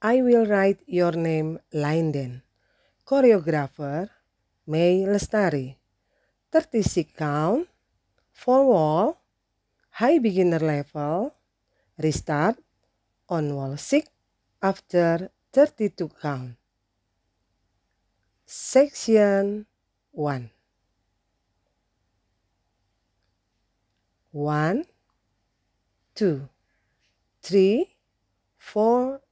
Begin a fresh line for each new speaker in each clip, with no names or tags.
I will write your name Linden. Choreographer May Lestari. 36 count, 4 wall, high beginner level, restart on wall 6 after 32 count. Section 1 1 2 3 4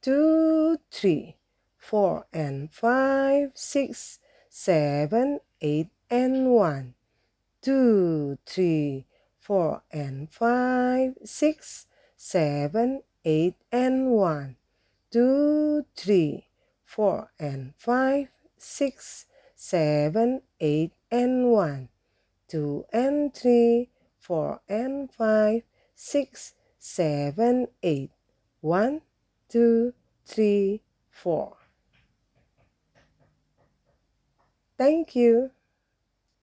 two, three, four, and five, six, seven, eight, and one, two, three, four, and five, six, seven, eight, and one, two, three, four, and five, six, seven, eight, and one, two, and three, four, and five, six, seven, eight, one, two, three, four. Thank you.